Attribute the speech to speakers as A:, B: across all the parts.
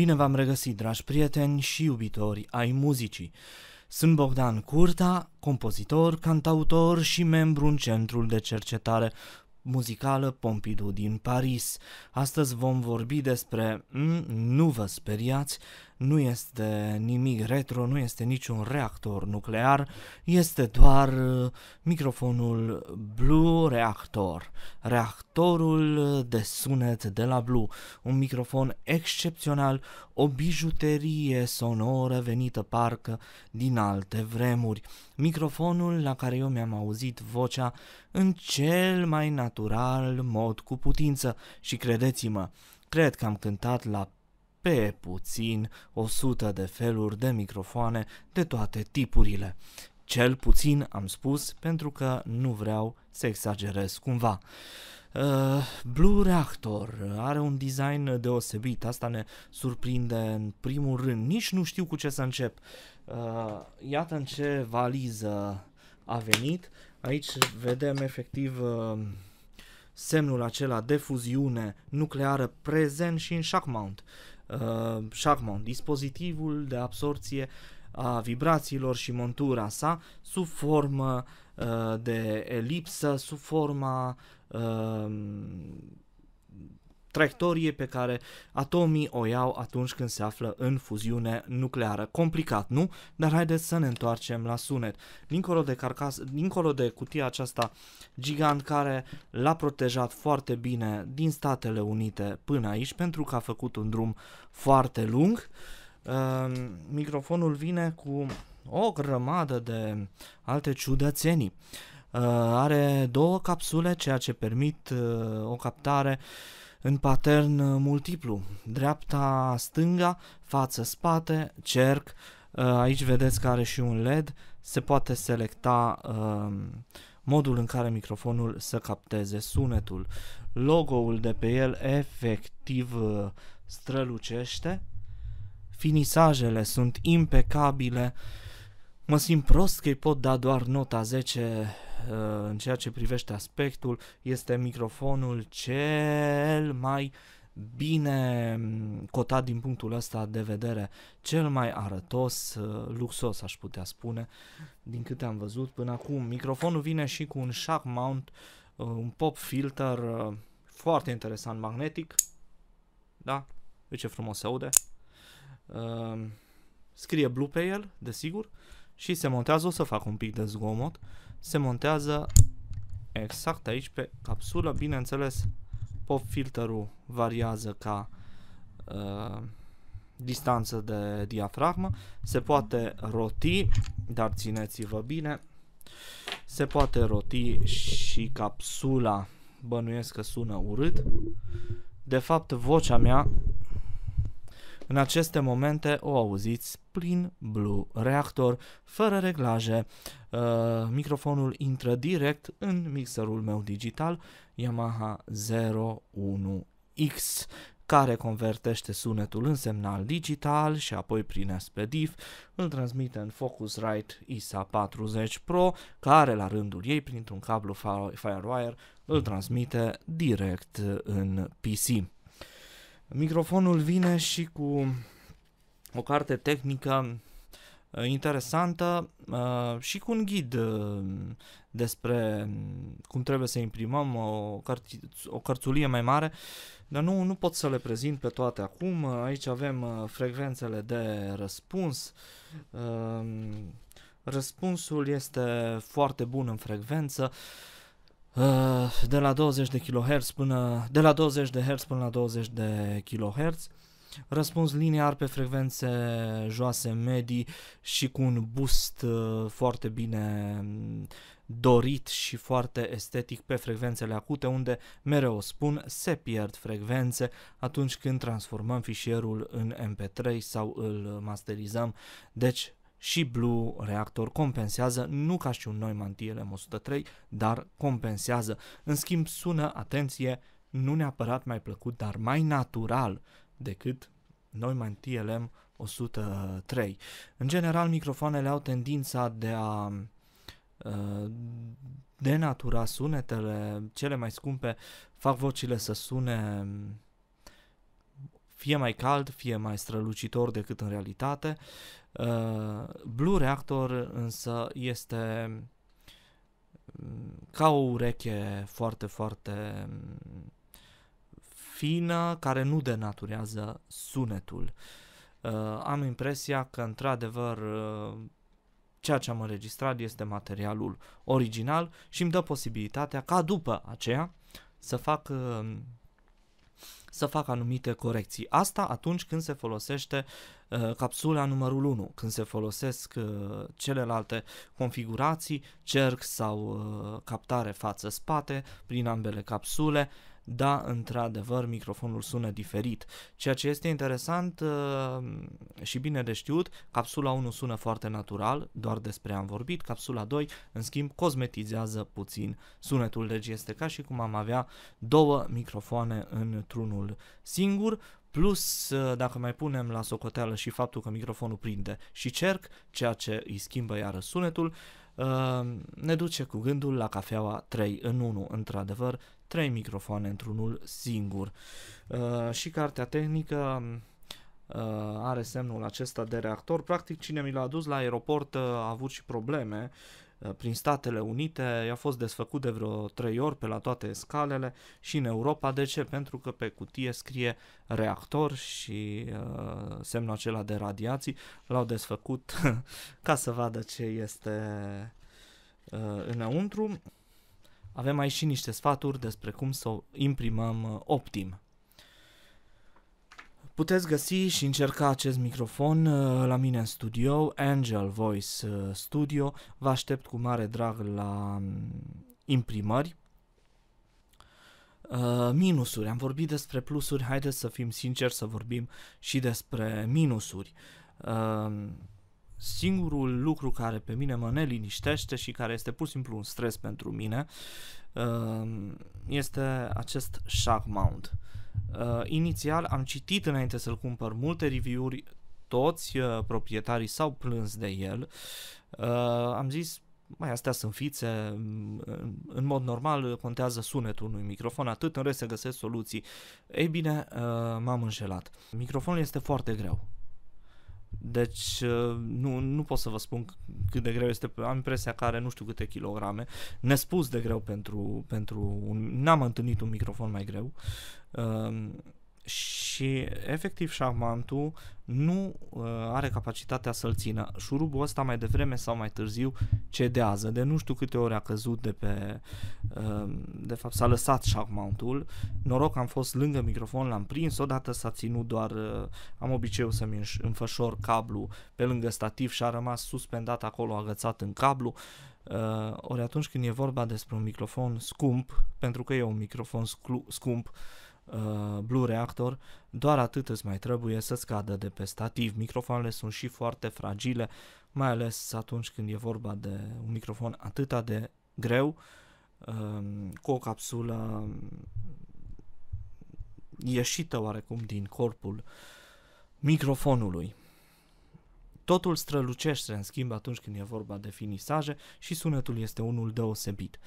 A: Bine v-am regăsit, dragi prieteni și iubitori ai muzicii. Sunt Bogdan Curta, compozitor, cantautor și membru în Centrul de Cercetare muzicală Pompidou din Paris. Astăzi vom vorbi despre mm, Nu vă speriați, nu este nimic retro, nu este niciun reactor nuclear, este doar uh, microfonul Blue Reactor, reactorul de sunet de la Blue, un microfon excepțional, o bijuterie sonoră venită parcă din alte vremuri microfonul la care eu mi-am auzit vocea în cel mai natural mod cu putință și credeți-mă, cred că am cântat la pe puțin 100 de feluri de microfoane de toate tipurile. Cel puțin am spus pentru că nu vreau să exagerez cumva. Uh, Blue Reactor are un design deosebit, asta ne surprinde în primul rând. Nici nu știu cu ce să încep. Uh, iată în ce valiză a venit. Aici vedem efectiv uh, semnul acela de fuziune nucleară prezent și în shock mount. Uh, shock mount, dispozitivul de absorție uh, a vibrațiilor și montura sa sub formă uh, de elipsă, sub forma uh, um, traiectorie pe care atomii o iau atunci când se află în fuziune nucleară. Complicat, nu? Dar haideți să ne întoarcem la sunet. Dincolo de, carcas, dincolo de cutia aceasta gigant care l-a protejat foarte bine din Statele Unite până aici pentru că a făcut un drum foarte lung, uh, Ehm, microfonul vine cu o grămadă de alte ciudățenii. Uh, are două capsule, ceea ce permit uh, o captare în pattern multiplu. Dreapta, stânga, față, spate, cerc. Uh, aici vedeți că are și un LED. Se poate selecta uh, modul în care microfonul să capteze sunetul. Logo-ul de pe el efectiv strălucește finisajele sunt impecabile. Mă simt prost că îi pot da doar nota 10 uh, în ceea ce privește aspectul. Este microfonul cel mai bine mm, cotat din punctul ăsta de vedere, cel mai arătos, uh, luxos aș putea spune, din câte am văzut până acum. Microfonul vine și cu un shock mount, uh, un pop filter foarte interesant magnetic, da? Uite ce frumos se aude. Uh, scrie Blue pe el, desigur, și se montează, o să fac un pic de zgomot, se montează exact aici pe capsulă, bineînțeles pop filterul variază ca uh, distanță de diafragmă, se poate roti, dar țineți-vă bine, se poate roti și capsula, bănuiesc că sună urât, de fapt vocea mea în aceste momente o auziți plin Blue Reactor, fără reglaje. Uh, microfonul intră direct în mixerul meu digital Yamaha 01X care convertește sunetul în semnal digital și apoi prin SPDIF îl transmite în Focusrite ISA 40 Pro, care la rândul ei, printr-un cablu Firewire, îl transmite direct în PC. Microfonul vine și cu o carte tehnică uh, interesantă uh, și cu un ghid uh, despre cum trebuie să imprimăm o, cart- o cărțulie mai mare, dar nu, nu pot să le prezint pe toate acum. Aici avem frecvențele de răspuns. Răspunsul este foarte bun în frecvență. Uh, Eh, de la 20 de kHz până de la 20 de Hz până la 20 de kHz. Răspuns linear pe frecvențe joase medii și cu un boost eh, foarte bine mm, dorit și foarte estetic pe frecvențele acute, unde, mereu spun, se pierd frecvențe atunci când transformăm fișierul în MP3 sau îl masterizăm. Deci, și Blue Reactor compensează, nu ca și un Neumann m 103 dar compensează. În schimb sună, atenție, nu neapărat mai plăcut, dar mai natural decât Neumann m 103. În general, microfoanele au tendința de a uh, denatura sunetele, cele mai scumpe fac vocile să sune fie mai cald, fie mai strălucitor decât în realitate. Uh, Blue Reactor însă este mm, ca o ureche foarte, foarte mm, fină care nu denaturează sunetul. Uh, am impresia că într-adevăr uh, ceea ce am înregistrat este materialul original și îmi dă posibilitatea ca după aceea să fac să facă anumite corecții. Asta atunci când se folosește uh, capsula numărul 1, când se folosesc uh, celelalte configurații, cerc sau uh, captare față-spate prin ambele capsule, uh, da, într-adevăr, microfonul sună diferit. Ceea ce este interesant uh, și bine de știut, capsula 1 sună foarte natural, doar despre am vorbit, capsula 2, în schimb, cosmetizează puțin sunetul, deci este ca și cum am avea două microfoane într-unul singur, Plus, uh, dacă mai punem la socoteală și faptul că microfonul prinde și cerc, ceea ce îi schimbă iară sunetul, uh, Ehm, ne duce cu gândul la cafeaua 3 în 1, într-adevăr, 3 microfoane într-unul singur. Ehm, și cartea tehnică ehm, are semnul acesta de reactor. Practic, cine mi l-a adus la aeroport a avut și probleme Eh, prin Statele Unite, i-a fost desfăcut de vreo trei ori pe la toate scalele și în Europa. De ce? Pentru că pe cutie scrie reactor și eh, semnul acela de radiații l-au desfăcut ca să vadă ce este eh, înăuntru. Avem aici și niște sfaturi despre cum să imprimăm optim. Puteți găsi și încerca acest microfon uh, la mine în studio, Angel Voice uh, Studio. Vă aștept cu mare drag la mm, imprimări. Uh, minusuri, am vorbit despre plusuri, haideți să fim sinceri să vorbim și despre minusuri. Singurul lucru care pe mine mă neliniștește și care este pur și simplu un stres pentru mine este acest shock mount. Uh, Uh, inițial am citit înainte să-l cumpăr multe review-uri, toți uh, proprietarii s-au plâns de el. Uh, am zis, mai astea sunt fițe, mm, în mod normal contează sunetul unui microfon, atât în rest se găsesc soluții. Ei bine, uh, m-am înșelat. Microfonul este foarte greu, deci uh, nu, nu pot să vă spun cât de greu este, am impresia că are nu știu câte kilograme, nespus de greu pentru, pentru un, n-am întâlnit un microfon mai greu uh, și și efectiv șarmantul nu uh, are capacitatea să-l țină. Șurubul ăsta mai devreme sau mai târziu cedează. De nu știu câte ori a căzut de pe... Uh, de fapt s-a lăsat șarmantul. Noroc am fost lângă microfon, l-am prins. Odată s-a ținut doar... Uh, am obiceiul să-mi înfășor cablu pe lângă stativ și a rămas suspendat acolo, agățat în cablu. Uh, ori atunci când e vorba despre un microfon scump, pentru că e un microfon sclu- scump, uh, Uh, Blue Reactor, doar atât îți mai trebuie să scadă de pe stativ. Microfoanele sunt și foarte fragile, mai ales atunci când e vorba de un microfon atât de greu, um, cu o capsulă um, ieșită oarecum din corpul microfonului. Totul strălucește, în schimb, atunci când e vorba de finisaje și sunetul este unul deosebit.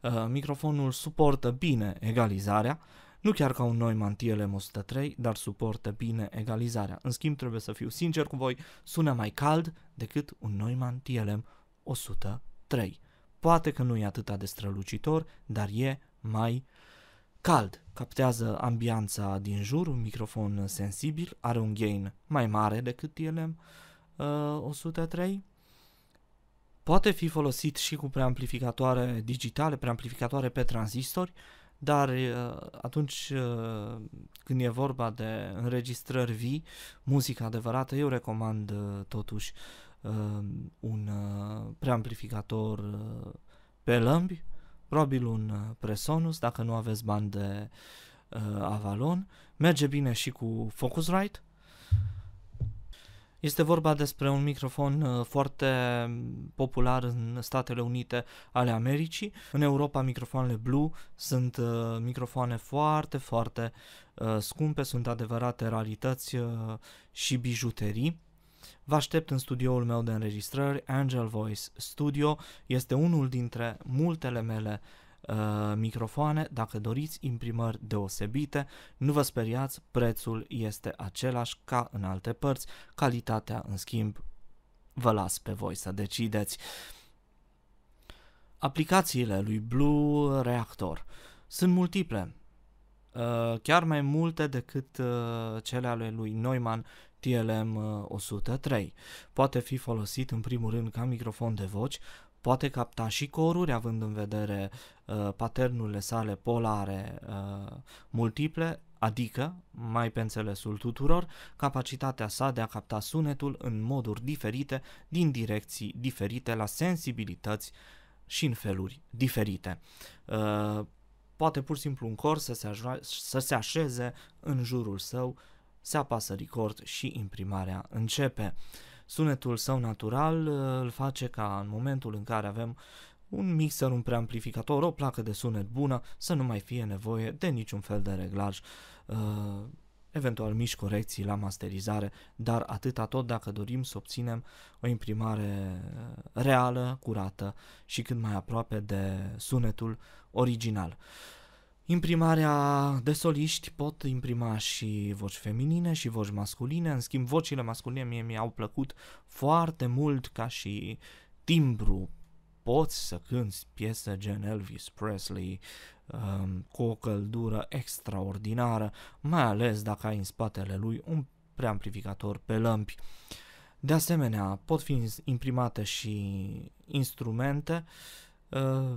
A: Uh, microfonul suportă bine egalizarea, nu chiar ca un Noi TL103, dar suportă bine egalizarea. În schimb, trebuie să fiu sincer cu voi, sună mai cald decât un Noi mantiele 103 Poate că nu e atât de strălucitor, dar e mai cald. Captează ambianța din jur, un microfon sensibil, are un gain mai mare decât TLM 103. Uh, Poate fi folosit și cu preamplificatoare digitale, preamplificatoare pe tranzistori, uh, dar atunci când e vorba de înregistrări vii, muzică adevărată, eu recomand totuși un preamplificator pe lămbi, probabil un Presonus, dacă nu aveți bani de Avalon, merge bine și cu Focusrite, este vorba despre un microfon uh, foarte mm, popular în Statele Unite ale Americii. În Europa microfoanele Blue sunt uh, microfoane foarte, foarte uh, scumpe, sunt adevărate rarități și bijuterii. Vă aștept în studioul meu de înregistrări, Angel Voice Studio. Este unul dintre multele mele uh, Uh, microfoane, dacă doriți imprimări deosebite, nu vă speriați, prețul este același ca în alte părți, calitatea în schimb vă las pe voi să decideți. Aplicațiile lui Blue Reactor sunt multiple, uh, chiar mai multe decât uh, cele ale lui Neumann TLM 103. Poate fi folosit în primul rând ca microfon de voci, poate capta și coruri, având în vedere uh, paternurile sale polare uh, multiple, adică, mai pe înțelesul tuturor, capacitatea sa de a capta sunetul în moduri diferite, din direcții diferite, la sensibilități și în feluri diferite. Uh, poate pur și simplu un cor să se, să se așeze în jurul său, se apasă record și imprimarea începe. Uh, sunetul său natural îl face ca în momentul în care avem un mixer, un preamplificator, o placă de sunet bună, să nu mai fie nevoie de niciun fel de reglaj, uh, eventual mici corecții la masterizare, dar atâta tot dacă dorim să obținem o imprimare uh, reală, curată și cât mai aproape de sunetul original. Imprimarea de soliști pot imprima și voci feminine și voci masculine, în schimb vocile masculine mie mi-au plăcut foarte mult ca și timbru. Poți să cânti piese gen Elvis Presley um, cu o căldură extraordinară, mai ales dacă ai în spatele lui un preamplificator pe lămpi. De asemenea, pot fi imprimate și instrumente uh,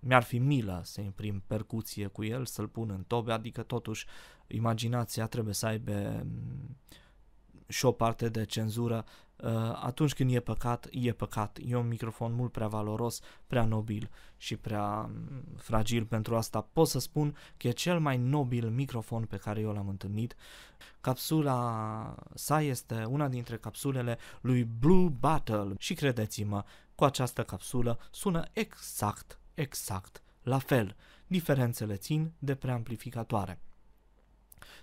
A: mi-ar fi milă să imprim percuție cu el, să-l pun în tobe, adică totuși imaginația trebuie să aibă mm, și o parte de cenzură. Uh, atunci când e păcat, e păcat. E un microfon mult prea valoros, prea nobil și prea mm, fragil pentru asta. Pot să spun că e cel mai nobil microfon pe care eu l-am întâlnit. Capsula sa este una dintre capsulele lui Blue Battle și credeți-mă, cu această capsulă sună exact exact la fel. Diferențele țin de preamplificatoare.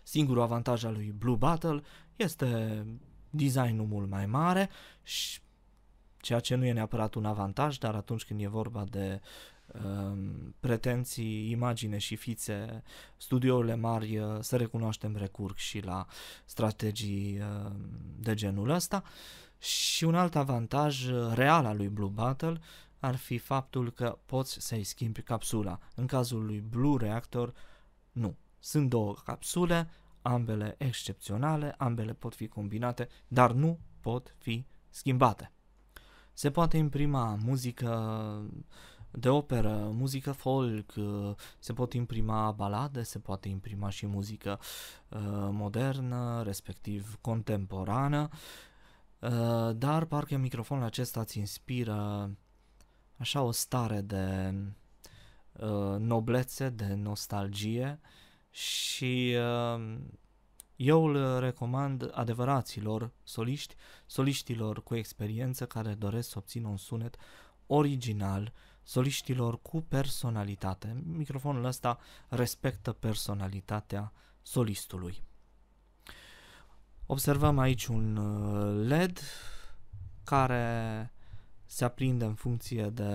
A: Singurul avantaj al lui Blue Battle este designul mult mai mare și ceea ce nu e neapărat un avantaj, dar atunci când e vorba de um, pretenții, imagine și fițe, studiourile mari, uh, să recunoaștem, recurg și la strategii um, de genul ăsta. Și un alt avantaj uh, real al lui Blue Battle ar fi faptul că poți să-i schimbi capsula. În cazul lui Blue Reactor, nu. Sunt două capsule, ambele excepționale, ambele pot fi combinate, dar nu pot fi schimbate. Se poate imprima muzică de operă, muzică folk, se pot imprima balade, se poate imprima și muzică uh, modernă, respectiv contemporană, uh, dar parcă microfonul acesta îți inspiră așa o stare de uh, noblețe, de nostalgie și uh, eu îl recomand adevăraților soliști, soliștilor cu experiență care doresc să obțină un sunet original, soliștilor cu personalitate. Microfonul ăsta respectă personalitatea solistului. Observăm aici un uh, LED care se aprinde în funcție de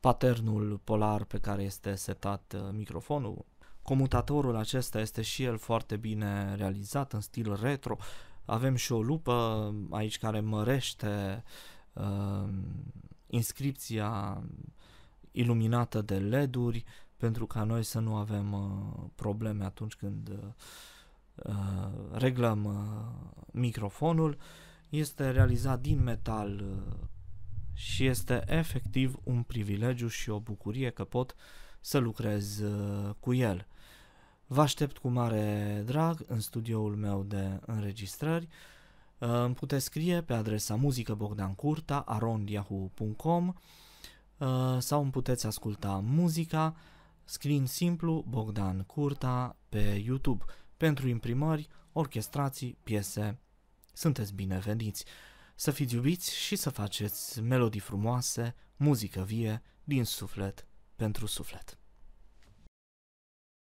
A: paternul polar pe care este setat uh, microfonul. Comutatorul acesta este și el foarte bine realizat în stil retro. Avem și o lupă uh, aici care mărește uh, inscripția iluminată de LED-uri pentru ca noi să nu avem uh, probleme atunci când uh, reglăm uh, microfonul. Uh, este realizat din metal uh, și este efectiv un privilegiu și o bucurie că pot să lucrez uh, cu el. Vă aștept cu mare drag în studioul meu de înregistrări. Uh, îmi puteți scrie pe adresa muzicabogdancurta arondiahu.com sau îmi puteți asculta muzica scriind simplu Bogdan Curta pe YouTube pentru imprimări, orchestrații, piese sunteți bineveniți. Să fiți iubiți și să faceți melodii frumoase, muzică vie, din suflet pentru suflet.